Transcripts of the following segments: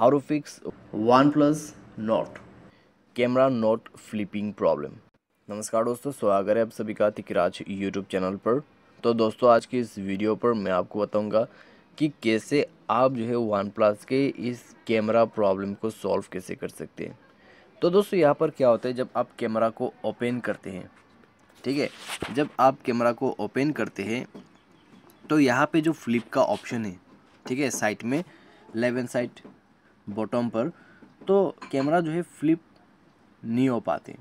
how to fix OnePlus Nord camera not flipping problem नमस्कार दोस्तों स्वागत है आप सभी का तिकराज यूट्यूब चैनल पर तो दोस्तों आज की इस वीडियो पर मैं आपको बताऊंगा कि कैसे आप जो है वन प्लस के इस कैमरा प्रॉब्लम को सॉल्व कैसे कर सकते हैं तो दोस्तों यहाँ पर क्या होता है जब आप कैमरा को ओपन करते हैं ठीक है जब आप कैमरा को ओपन करते हैं तो यहाँ पे जो फ्लिप का ऑप्शन है ठीक है साइट में लेवन साइड बॉटम पर तो कैमरा जो है फ्लिप नहीं हो पाते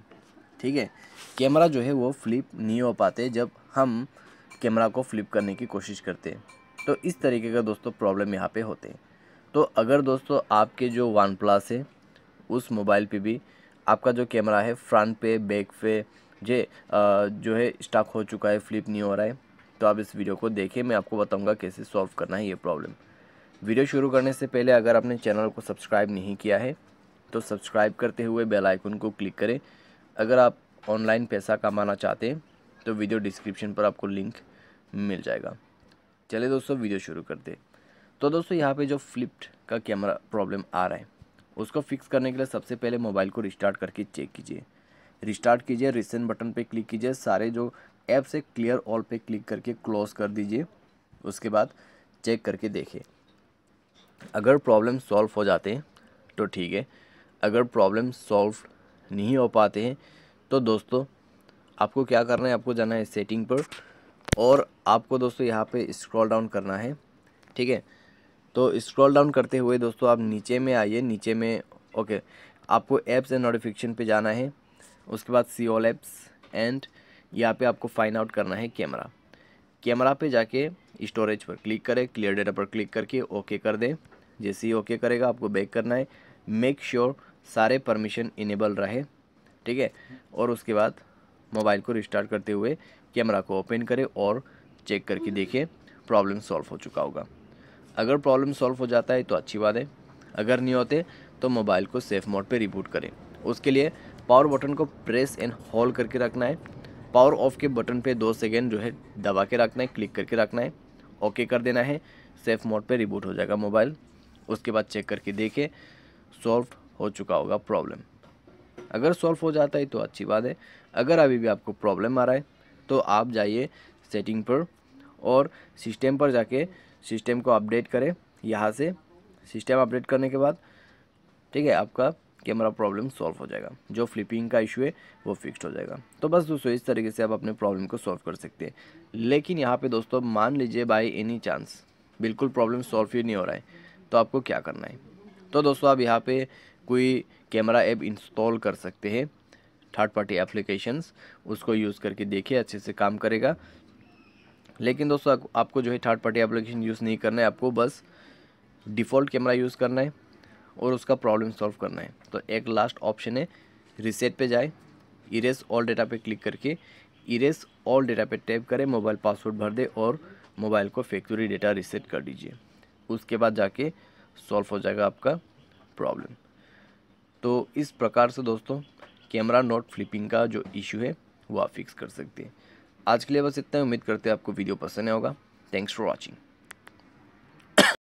ठीक है कैमरा जो है वो फ्लिप नहीं हो पाते जब हम कैमरा को फ्लिप करने की कोशिश करते हैं तो इस तरीके का दोस्तों प्रॉब्लम यहाँ पे होते हैं तो अगर दोस्तों आपके जो वन प्लस है उस मोबाइल पे भी आपका जो कैमरा है फ्रंट पे बैक पे जे जो है स्टॉक हो चुका है फ्लिप नहीं हो रहा है तो आप इस वीडियो को देखें मैं आपको बताऊँगा कैसे सॉल्व करना है ये प्रॉब्लम वीडियो शुरू करने से पहले अगर आपने चैनल को सब्सक्राइब नहीं किया है तो सब्सक्राइब करते हुए बेल आइकन को क्लिक करें अगर आप ऑनलाइन पैसा कमाना चाहते हैं तो वीडियो डिस्क्रिप्शन पर आपको लिंक मिल जाएगा चलिए दोस्तों वीडियो शुरू करते तो दोस्तों यहाँ पर जो फ्लिप्ट का कैमरा प्रॉब्लम आ रहा है उसको फिक्स करने के लिए सबसे पहले मोबाइल को रिस्टार्ट करके चेक कीजिए रिस्टार्ट कीजिए रिसेंट बटन पे क्लिक कीजिए सारे जो ऐप्स है क्लियर ऑल पे क्लिक करके क्लोज कर दीजिए उसके बाद चेक करके देखें अगर प्रॉब्लम सॉल्व हो जाते हैं तो ठीक है अगर प्रॉब्लम सॉल्व नहीं हो पाते हैं तो दोस्तों आपको क्या करना है आपको जाना है सेटिंग पर और आपको दोस्तों यहाँ पे स्क्रॉल डाउन करना है ठीक है तो स्क्रॉल डाउन करते हुए दोस्तों आप नीचे में आइए नीचे में ओके आपको ऐप्स एंड नोटिफिकेशन पे जाना है उसके बाद सी ऑल एप्स एंड यहाँ पे आपको फाइंड आउट करना है कैमरा कैमरा पे जाके स्टोरेज पर क्लिक करें क्लियर डेटा पर क्लिक करके ओके कर दें जैसे ही ओके करेगा आपको बैक करना है मेक श्योर sure सारे परमिशन इनेबल रहे ठीक है और उसके बाद मोबाइल को रिस्टार्ट करते हुए कैमरा को ओपन करें और चेक करके देखें प्रॉब्लम सॉल्व हो चुका होगा अगर प्रॉब्लम सॉल्व हो जाता है तो अच्छी बात है अगर नहीं होते तो मोबाइल को सेफ़ मोड पर रिबूट करें उसके लिए पावर बटन को प्रेस एंड होल्ड करके रखना है पावर ऑफ के बटन पे दो सेकेंड जो है दबा के रखना है क्लिक करके रखना है ओके कर देना है सेफ मोड पे रिबूट हो जाएगा मोबाइल उसके बाद चेक करके देखें सॉल्व हो चुका होगा प्रॉब्लम अगर सॉल्व हो जाता है तो अच्छी बात है अगर अभी भी आपको प्रॉब्लम आ रहा है तो आप जाइए सेटिंग पर और सिस्टम पर जाके सिस्टम को अपडेट करें यहाँ से सिस्टम अपडेट करने के बाद ठीक है आपका कि हमारा प्रॉब्लम सॉल्व हो जाएगा जो फ्लिपिंग का इशू है वो फिक्स्ड हो जाएगा तो बस दोस्तों इस तरीके से आप अपने प्रॉब्लम को सॉल्व कर सकते हैं लेकिन यहाँ पे दोस्तों मान लीजिए बाई एनी चांस बिल्कुल प्रॉब्लम सॉल्व ही नहीं हो रहा है तो आपको क्या करना है तो दोस्तों आप यहाँ पे कोई कैमरा ऐप इंस्टॉल कर सकते हैं थर्ड पार्टी एप्लीकेशंस उसको यूज़ करके देखिए अच्छे से काम करेगा लेकिन दोस्तों आपको जो है थर्ड पार्टी एप्लीकेशन यूज़ नहीं करना है आपको बस डिफ़ॉल्ट कैमरा यूज़ करना है और उसका प्रॉब्लम सॉल्व करना है तो एक लास्ट ऑप्शन है रिसेट पे जाए इरेस ऑल डेटा पे क्लिक करके इरेस ऑल डेटा पे टैप करें मोबाइल पासवर्ड भर दे और मोबाइल को फैक्ट्री डेटा रिसेट कर दीजिए उसके बाद जाके सॉल्व हो जाएगा आपका प्रॉब्लम तो इस प्रकार से दोस्तों कैमरा नोट फ्लिपिंग का जो इशू है वो आप फिक्स कर सकते हैं आज के लिए बस इतना उम्मीद करते हैं आपको वीडियो पसंद आएगा थैंक्स फॉर वॉचिंग